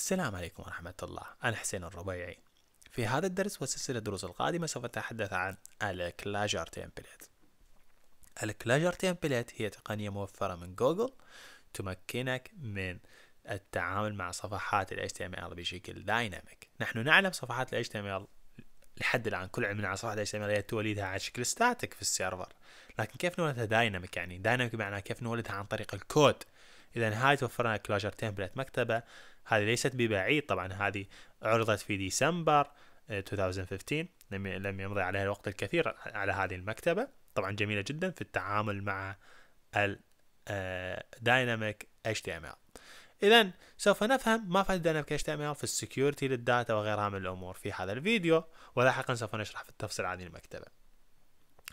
السلام عليكم ورحمة الله أنا حسين الربيعي في هذا الدرس وسلسلة الدروس القادمة سوف أتحدث عن الكلاجر تمبليت الكلاجر تمبليت هي تقنية موفرة من جوجل تمكنك من التعامل مع صفحات ال HTML بشكل دايناميك نحن نعلم صفحات ال HTML لحد الآن كل علمنا عن صفحات ال HTML هي توليدها على شكل ستاتيك في السيرفر لكن كيف نولدها دايناميك يعني دايناميك معناه كيف نولدها عن طريق الكود اذا هاي توفر لنا كلوجر تمبلت مكتبه هذه ليست ببعيد طبعا هذه عرضت في ديسمبر 2015 آه، لم يمضي عليها الوقت الكثير على هذه المكتبه طبعا جميله جدا في التعامل مع الدايناميك آه، HTML اذا سوف نفهم ما فائده دايناميك HTML في السكيورتي للداتا وغيرها من الامور في هذا الفيديو ولاحقا سوف نشرح في التفصيل عن المكتبه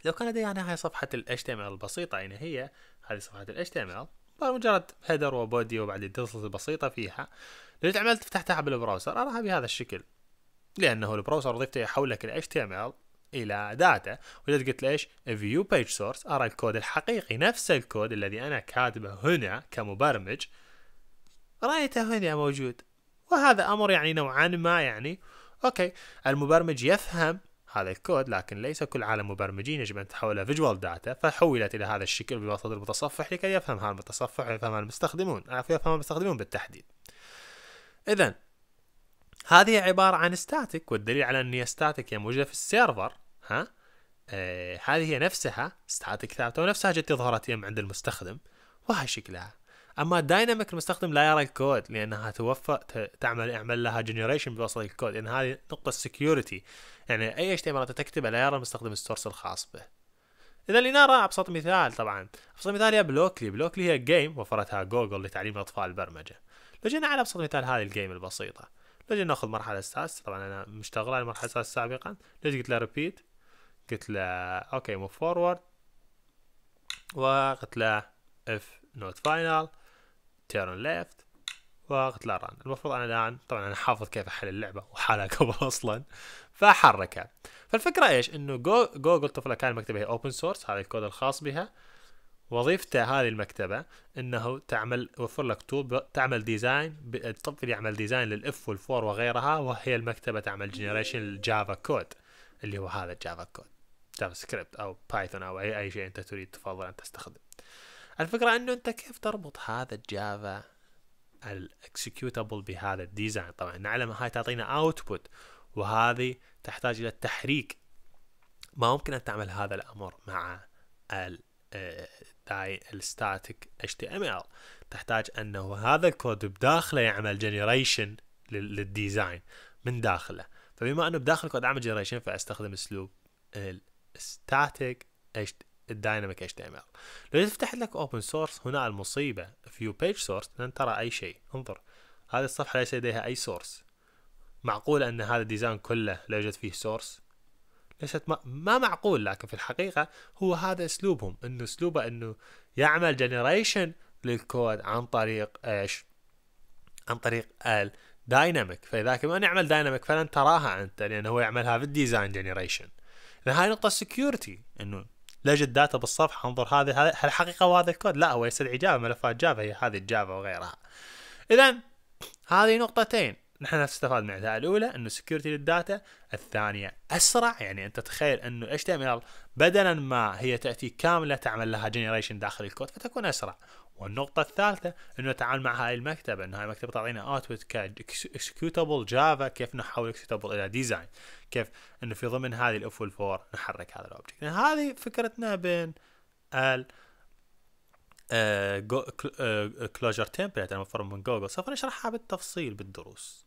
لو كان لدي يعني هاي صفحه ال HTML البسيطه يعني هي هذه صفحه ال HTML مجرد هيدر وبودي وبعدين تفصيل بسيطة فيها لو عملت فتحتها بالبراوزر أراها بهذا الشكل لأنه البراوزر وظيفته يحولك ال HTML إلى داتا وإذا قلت له إيش view page source أرى الكود الحقيقي نفس الكود الذي أنا كاتبه هنا كمبرمج رأيته هنا موجود وهذا أمر يعني نوعا ما يعني أوكي المبرمج يفهم هذا الكود لكن ليس كل عالم مبرمجين يجب أن تحولها فيجوال داتا فحولت إلى هذا الشكل بواسطة المتصفح لكي يفهمها المتصفح ويفهمها المستخدمون يفهمها المستخدمون بالتحديد إذا هذه عبارة عن ستاتيك والدليل على أن هي ستاتيك هي موجودة في السيرفر ها آه هذه هي نفسها ستاتيك ثابتة ونفسها جت ظهرت يم عند المستخدم وهي شكلها اما دايناميك المستخدم لا يرى الكود لانها توفى تعمل اعمل لها جنريشن بواسطه الكود لان هذه نقطه سكيورتي يعني اي HTML تكتبه لا يرى المستخدم السورس الخاص به اذا اللي نرى ابسط مثال طبعا ابسط مثال هي بلوكلي بلوكلي هي جيم وفرتها جوجل لتعليم اطفال البرمجه لو جينا على ابسط مثال هذه الجيم البسيطه لو جينا ناخذ مرحله اساس طبعا انا مشتغل على المرحله الاساس سابقا لو قلت له ريبيت قلت له اوكي موف فورورد وقلت له اف نوت فاينل تيرن ليفت وقتل ران المفروض انا الان طبعا انا حافظ كيف احل اللعبه وحالها قبل اصلا فاحركها فالفكره ايش انه جوجل طفله كان مكتبه هي اوبن سورس هذا الكود الخاص بها وظيفته هذه المكتبة انه تعمل وفر لك تول تعمل ديزاين الطفل يعمل ديزاين للاف والفور وغيرها وهي المكتبة تعمل جنريشن للجافا كود اللي هو هذا الجافا كود جافا سكريبت او بايثون او اي اي شيء انت تريد تفضل ان تستخدم الفكرة انه انت كيف تربط هذا الجافا الاكسكيوتابل بهذا الديزاين طبعا نعلم هاي تعطينا اوتبوت وهذه تحتاج الى التحريك ما ممكن ان تعمل هذا الامر مع ال آه، الستاتيك HTML تحتاج انه هذا الكود بداخله يعمل جنريشن للديزاين من داخله فبما انه بداخل الكود عمل جنريشن فاستخدم اسلوب الستاتيك الدايناميك اتش تي ام ال لو فتحت لك اوبن سورس هنا المصيبه فيو بيج سورس لن ترى اي شيء انظر هذه الصفحه ليس لديها اي سورس معقوله ان هذا الديزاين كله لا يوجد فيه سورس ليست ما, ما معقول لكن في الحقيقه هو هذا اسلوبهم انه اسلوبه انه يعمل جنريشن للكود عن طريق ايش عن طريق ال دايناميك فاذا كمان يعمل دايناميك فلن تراها انت لانه هو يعملها في الديزاين جنريشن هاي نقطه سكيورتي انه لجد داتا بالصفحه انظر هذا حقيقه وهذا الكود لا هو يستدعي جافا ملفات جافا هي هذه الجافا وغيرها اذا هذه نقطتين نحن نستفاد من العتاء الاولى انه سكيورتي للداتا الثانيه اسرع يعني انت تخيل انه HTML تي ام ال بدلا ما هي تاتي كامله تعمل لها جنريشن داخل الكود فتكون اسرع والنقطه الثالثه انه نتعامل مع هاي المكتبه انه هاي المكتبه تعطينا اوتبوت كاكسكيوتبل جافا كيف نحول اكسكيوتبل الى ديزاين كيف انه في ضمن هذه الاف والفور نحرك هذا الاوبجكت يعني هذه فكرتنا بين ال كلوجر آه، تمبلت آه، المفروض من جوجل سوف نشرحها بالتفصيل بالدروس